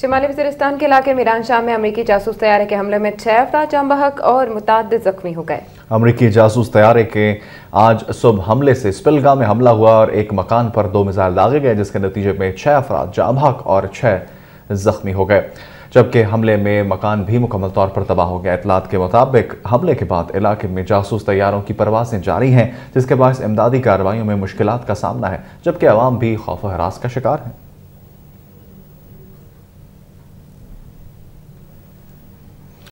शिमाली वजरिस्तान के इलाके मीरान शाह में अमरीकी जासूस तैयारे के हमले में छः अफराज बहक और मुतद जख्मी हो गए अमरीकी जासूस तैयारे के आज सुबह हमले से स्पिलगा में हमला हुआ और एक मकान पर दो मिजाइल दागे गए जिसके नतीजे में छः अफराज जामहक और छह जख्मी हो गए जबकि हमले में मकान भी मुकम्मल तौर पर तबाह हो गया इतलात के मुताबिक हमले के बाद इलाके में जासूस तैयारों की परवाजें जारी हैं जिसके बायस इमदादी कार्रवाई में मुश्किल का सामना है जबकि आवाम भी खौफ हरास का शिकार है